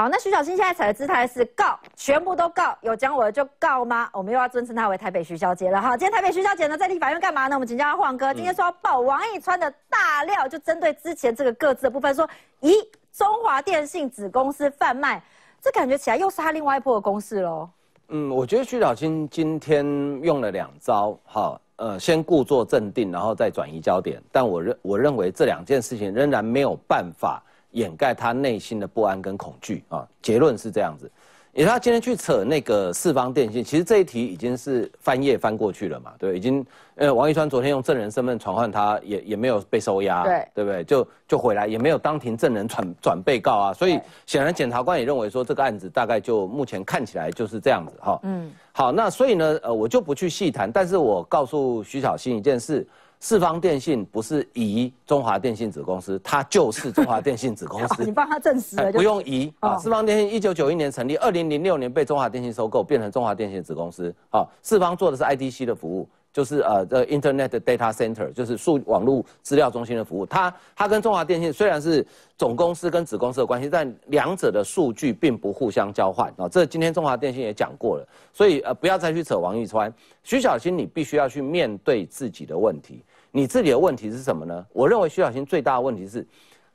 好，那徐小青现在采的姿态是告，全部都告，有讲我的就告吗？我们又要尊称他为台北徐小姐了哈。今天台北徐小姐呢，在立法院干嘛呢？我们请教晃哥，今天说爆王以川的大料，就针对之前这个各自的部分说，咦，中华电信子公司贩卖，这感觉起来又是他另外一波的攻势喽。嗯，我觉得徐小青今天用了两招哈，呃，先故作镇定，然后再转移焦点。但我认我认为这两件事情仍然没有办法。掩盖他内心的不安跟恐惧啊！结论是这样子，也他今天去扯那个四方电信，其实这一题已经是翻页翻过去了嘛，对，已经呃，王一川昨天用证人身份传唤他也也没有被收押，对，对不对？就就回来也没有当庭证人转转被告啊，所以显然检察官也认为说这个案子大概就目前看起来就是这样子哈，嗯，好，那所以呢，呃，我就不去细谈，但是我告诉徐小新一件事。四方电信不是移中华电信子公司，它就是中华电信子公司。你帮他证实了，不用移啊。四方电信一九九一年成立，二零零六年被中华电信收购，变成中华电信子公司。好，四方做的是 IDC 的服务，就是呃这 Internet Data Center，就是数网络资料中心的服务。它它跟中华电信虽然是总公司跟子公司的关系，但两者的数据并不互相交换啊。这今天中华电信也讲过了，所以呃不要再去扯王一川、徐小新，你必须要去面对自己的问题。你自己的问题是什么呢？我认为徐小新最大的问题是，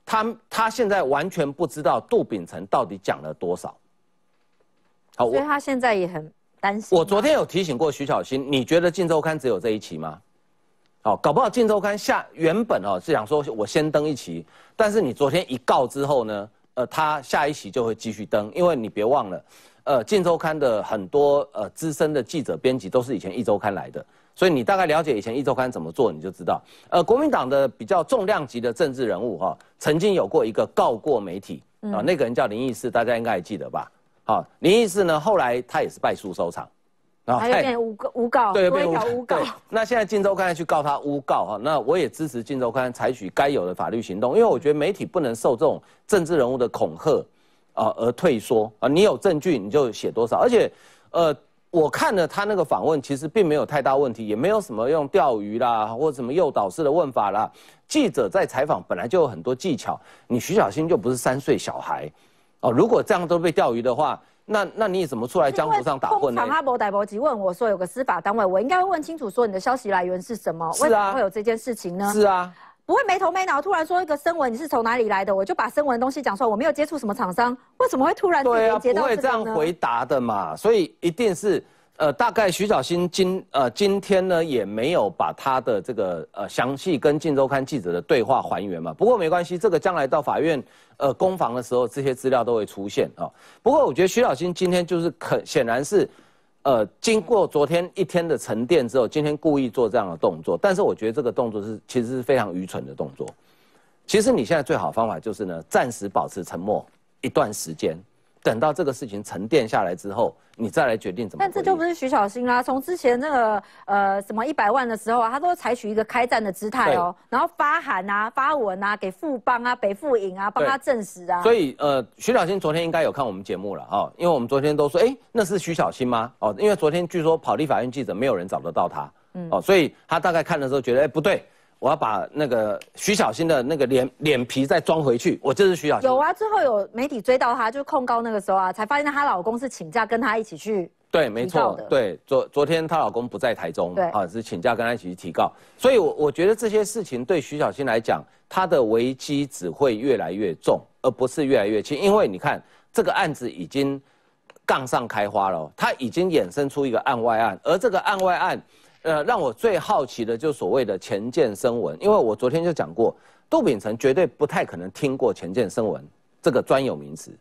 他他现在完全不知道杜秉成到底讲了多少。好，所以他现在也很担心。我昨天有提醒过徐小新，你觉得《竞周刊》只有这一期吗？好，搞不好《竞周刊》下原本哦是想说我先登一期，但是你昨天一告之后呢，呃，他下一期就会继续登，因为你别忘了，呃，《竞周刊》的很多呃资深的记者编辑都是以前《一周刊》来的。所以你大概了解以前一周刊怎么做，你就知道。呃，国民党的比较重量级的政治人物哈，曾经有过一个告过媒体啊，那个人叫林义士，大家应该还记得吧？好，林义士呢，后来他也是败诉收场，还有点诬诬告，对，被诬告。那现在金周刊去告他诬告哈，那我也支持金周刊采取该有的法律行动，因为我觉得媒体不能受这种政治人物的恐吓啊而退缩啊，你有证据你就写多少，而且，呃。我看了他那个访问，其实并没有太大问题，也没有什么用钓鱼啦或什么诱导式的问法啦。记者在采访本来就有很多技巧，你徐小新就不是三岁小孩，哦，如果这样都被钓鱼的话，那那你怎么出来江湖上打混呢？因为工厂他无问我，说有个司法单位，我应该问清楚说你的消息来源是什么？什么会有这件事情呢？是啊。不会没头没脑突然说一个声纹你是从哪里来的？我就把声纹东西讲出来，我没有接触什么厂商，为什么会突然接到？对啊，不会这样回答的嘛。所以一定是呃，大概徐小新今呃今天呢也没有把他的这个呃详细跟《晋周刊》记者的对话还原嘛。不过没关系，这个将来到法院呃攻防的时候，这些资料都会出现啊。不过我觉得徐小新今天就是肯显然是。呃，经过昨天一天的沉淀之后，今天故意做这样的动作，但是我觉得这个动作是其实是非常愚蠢的动作。其实你现在最好的方法就是呢，暂时保持沉默一段时间。等到这个事情沉淀下来之后，你再来决定怎么。但这就不是徐小新啦，从之前那个呃什么一百万的时候，他都采取一个开战的姿态哦，然后发函啊、发文啊给富邦啊、北富营啊，帮他证实啊。所以呃，徐小新昨天应该有看我们节目了哦，因为我们昨天都说哎，那是徐小新吗？哦，因为昨天据说跑立法院记者没有人找得到他，哦，所以他大概看的时候觉得哎不对。我要把那个徐小新的那个脸脸皮再装回去，我就是徐小新。有啊，最后有媒体追到她，就控告那个时候啊，才发现她老公是请假跟她一起去。对，没错，对，昨昨天她老公不在台中，对，啊，是请假跟她一起去提告。所以，我我觉得这些事情对徐小新来讲，她的危机只会越来越重，而不是越来越轻，因为你看这个案子已经杠上开花了，他已经衍生出一个案外案，而这个案外案。呃，让我最好奇的就是所谓的前建声文，因为我昨天就讲过，杜秉成绝对不太可能听过前建声文这个专有名词。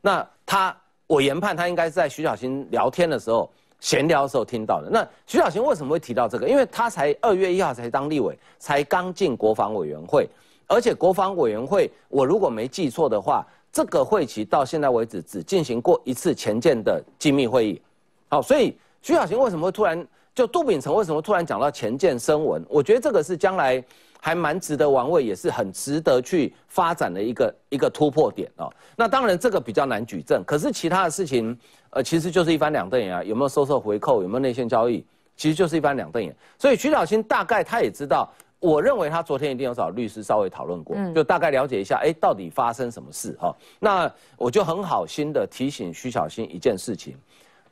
那他，我研判他应该是在徐小新聊天的时候闲聊的时候听到的。那徐小清为什么会提到这个？因为他才二月一号才当立委，才刚进国防委员会，而且国防委员会，我如果没记错的话，这个会期到现在为止只进行过一次前建的机密会议。好，所以徐小清为什么会突然？就杜秉成为什么突然讲到前见生文？我觉得这个是将来还蛮值得玩味，也是很值得去发展的一个一个突破点哦。那当然这个比较难举证，可是其他的事情，呃，其实就是一翻两瞪眼啊。有没有收受回扣？有没有内线交易？其实就是一翻两瞪眼。所以徐小新大概他也知道，我认为他昨天一定有找律师稍微讨论过，就大概了解一下，哎，到底发生什么事哈？那我就很好心的提醒徐小新一件事情。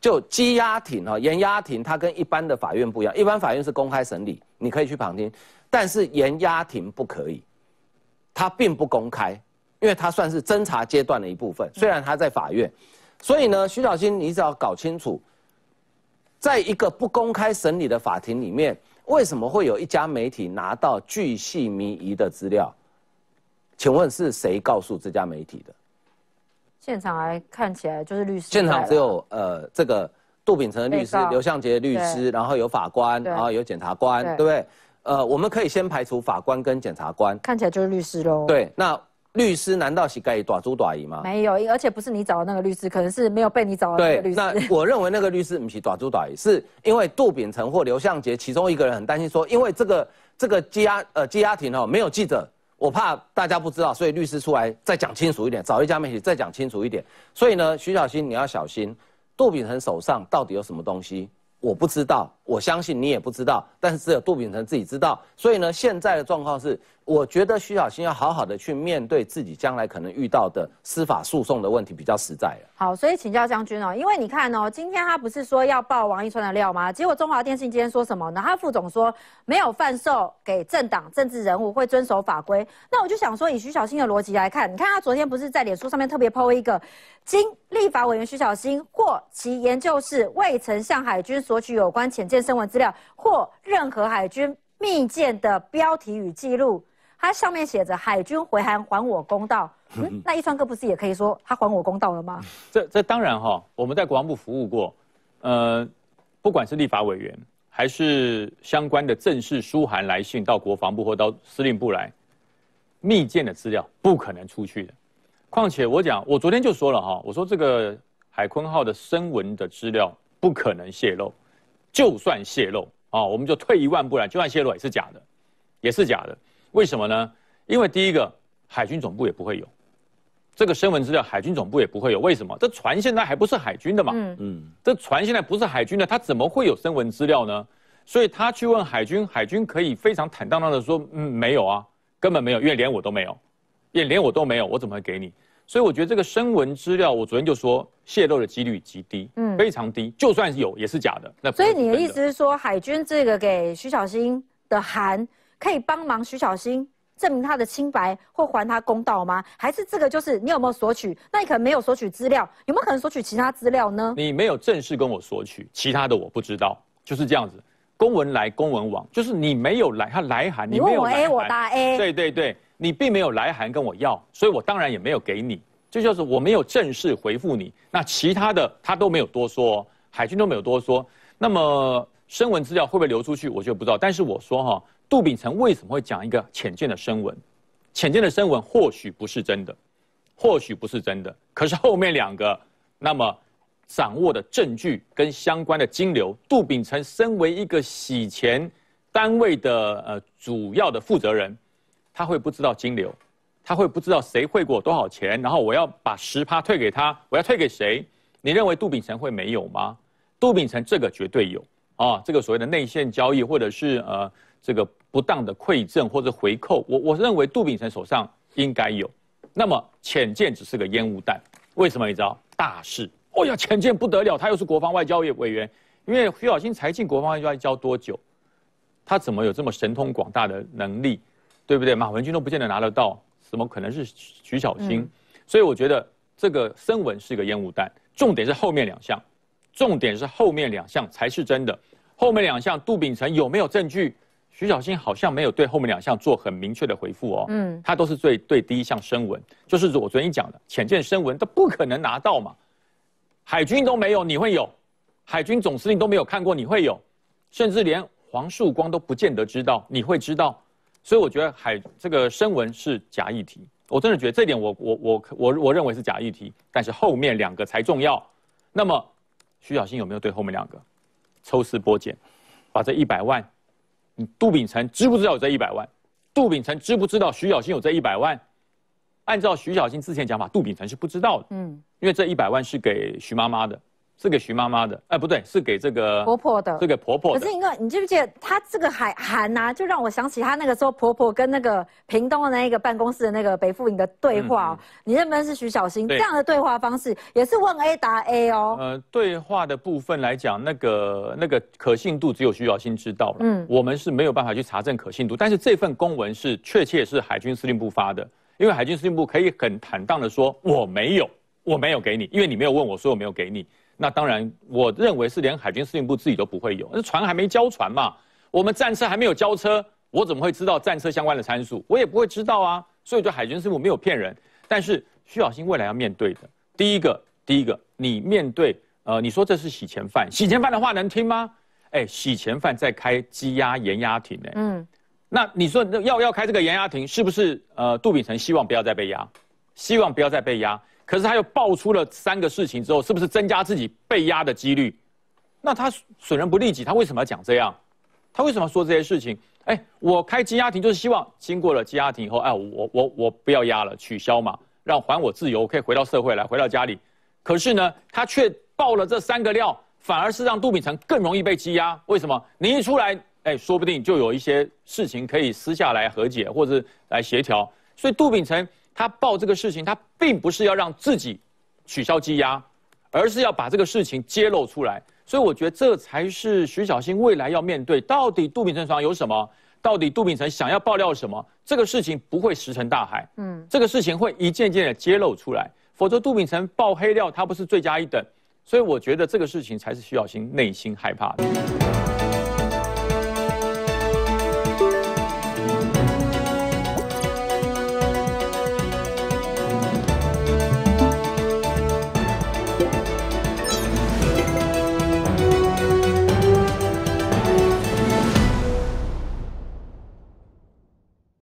就羁押庭哈，严押庭，它跟一般的法院不一样，一般法院是公开审理，你可以去旁听，但是严押庭不可以，它并不公开，因为它算是侦查阶段的一部分，虽然它在法院，所以呢，徐小新，你只要搞清楚，在一个不公开审理的法庭里面，为什么会有一家媒体拿到巨细靡遗的资料？请问是谁告诉这家媒体的？现场来看起来就是律师。现场只有呃这个杜秉成的律师刘向杰律师，然后有法官，然后有检察官，对不对？呃，我们可以先排除法官跟检察官。看起来就是律师喽。对，那律师难道是该以寡猪寡吗？没有，而且不是你找的那个律师，可能是没有被你找的律师。对，那我认为那个律师不是寡猪寡鱼，是因为杜秉成或刘向杰其中一个人很担心说，因为这个这个羁押呃羁押庭哦没有记者。我怕大家不知道，所以律师出来再讲清楚一点，找一家媒体再讲清楚一点。所以呢，徐小新你要小心，杜秉成手上到底有什么东西，我不知道，我相信你也不知道，但是只有杜秉成自己知道。所以呢，现在的状况是。我觉得徐小新要好好的去面对自己将来可能遇到的司法诉讼的问题，比较实在。好，所以请教将军哦，因为你看哦，今天他不是说要爆王一川的料吗？结果中华电信今天说什么呢？他副总说没有贩售给政党政治人物，会遵守法规。那我就想说，以徐小新的逻辑来看，你看他昨天不是在脸书上面特别 PO 一个，经立法委员徐小新或其研究室未曾向海军索取有关潜舰声纹资料或任何海军密件的标题与记录。它上面写着“海军回函还我公道”，那一川哥不是也可以说他还我公道了吗？这这当然哈，我们在国防部服务过，呃，不管是立法委员还是相关的正式书函来信到国防部或到司令部来，密件的资料不可能出去的。况且我讲，我昨天就说了哈，我说这个海坤号的声纹的资料不可能泄露，就算泄露啊，我们就退一万步来，就算泄露也是假的，也是假的。为什么呢？因为第一个，海军总部也不会有这个声纹资料，海军总部也不会有。为什么？这船现在还不是海军的嘛？嗯，这船现在不是海军的，它怎么会有声纹资料呢？所以他去问海军，海军可以非常坦荡荡的说，没有啊，根本没有，因为连我都没有，也连我都没有，我怎么会给你？所以我觉得这个声纹资料，我昨天就说，泄露的几率极低，嗯，非常低，就算有，也是假的。那所以你的意思是说，海军这个给徐小新的函？可以帮忙徐小新证明他的清白或还他公道吗？还是这个就是你有没有索取？那你可能没有索取资料，有没有可能索取其他资料呢？你没有正式跟我索取，其他的我不知道，就是这样子。公文来，公文往，就是你没有来，他来函，你问我 A，我答 A。对对对，你并没有来函跟我要，所以我当然也没有给你。这就是我没有正式回复你，那其他的他都没有多说，海军都没有多说。那么声纹资料会不会流出去，我就不知道。但是我说哈。杜秉成为什么会讲一个浅见的声文？浅见的声文或许不是真的，或许不是真的。可是后面两个，那么掌握的证据跟相关的金流，杜秉成身为一个洗钱单位的呃主要的负责人，他会不知道金流？他会不知道谁汇过多少钱？然后我要把十趴退给他，我要退给谁？你认为杜秉成会没有吗？杜秉成这个绝对有啊！这个所谓的内线交易，或者是呃。这个不当的馈赠或者回扣，我我认为杜秉成手上应该有。那么浅见只是个烟雾弹，为什么你知道？大事！哦呀，浅见不得了，他又是国防外交委委员。因为徐小新才进国防外交多久？他怎么有这么神通广大的能力？对不对？马文君都不见得拿得到，怎么可能是徐小新？所以我觉得这个声纹是一个烟雾弹，重点是后面两项，重点是后面两项才是真的。后面两项，杜秉成有没有证据？徐小新好像没有对后面两项做很明确的回复哦。嗯，他都是最对第一项声文，就是我昨天讲的浅见声文，他不可能拿到嘛，海军都没有，你会有？海军总司令都没有看过，你会有？甚至连黄树光都不见得知道，你会知道？所以我觉得海这个声文是假议题，我真的觉得这点我我我我我认为是假议题。但是后面两个才重要。那么徐小新有没有对后面两个抽丝剥茧，把这一百万？你杜秉成知不知道有这一百万？杜秉成知不知道徐小新有这一百万？按照徐小新之前讲法，杜秉成是不知道的。嗯，因为这一百万是给徐妈妈的。是给徐妈妈的，哎，不对，是给这个婆婆的，是给婆婆。可是，你看，你记不记得她这个海涵啊，就让我想起她那个时候婆婆跟那个屏东的那个办公室的那个北富影的对话。你认不认识徐小新？这样的对话方式也是问 A 答 A 哦。呃，对话的部分来讲，那个那个可信度只有徐小新知道了。嗯，我们是没有办法去查证可信度，但是这份公文是确切是海军司令部发的，因为海军司令部可以很坦荡的说，我没有，我没有给你，因为你没有问我说我没有给你。那当然，我认为是连海军司令部自己都不会有，那船还没交船嘛，我们战车还没有交车，我怎么会知道战车相关的参数？我也不会知道啊。所以，就海军司令部没有骗人。但是，徐小新未来要面对的，第一个，第一个，你面对，呃，你说这是洗钱犯，洗钱犯的话能听吗？哎，洗钱犯在开羁押严押艇，哎，嗯，那你说要要开这个严押艇，是不是？呃，杜炳成希望不要再被押，希望不要再被押？可是他又爆出了三个事情之后，是不是增加自己被压的几率？那他损人不利己，他为什么要讲这样？他为什么说这些事情？哎，我开羁押庭就是希望经过了羁押庭以后，哎，我我我不要压了，取消嘛，让还我自由，可以回到社会来，回到家里。可是呢，他却爆了这三个料，反而是让杜炳成更容易被羁押。为什么？你一出来，哎，说不定就有一些事情可以私下来和解或者来协调。所以杜炳成他报这个事情，他并不是要让自己取消羁押，而是要把这个事情揭露出来。所以我觉得这才是徐小新未来要面对：到底杜炳成床有什么？到底杜炳成想要爆料什么？这个事情不会石沉大海。嗯，这个事情会一件件的揭露出来。否则杜炳成爆黑料，他不是罪加一等。所以我觉得这个事情才是徐小新内心害怕。的。